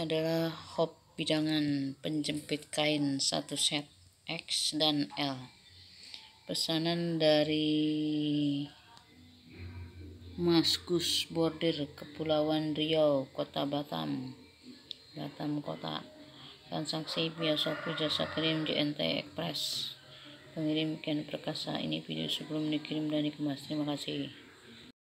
adalah hop bidangan penjepit kain satu set X dan L. Pesanan dari Maskus Bordir Kepulauan Riau Kota Batam Batam Kota Transaksi via biasa jasa kirim di NT Express Pengirim Ken Perkasa ini video sebelum dikirim dan dikemas Terima kasih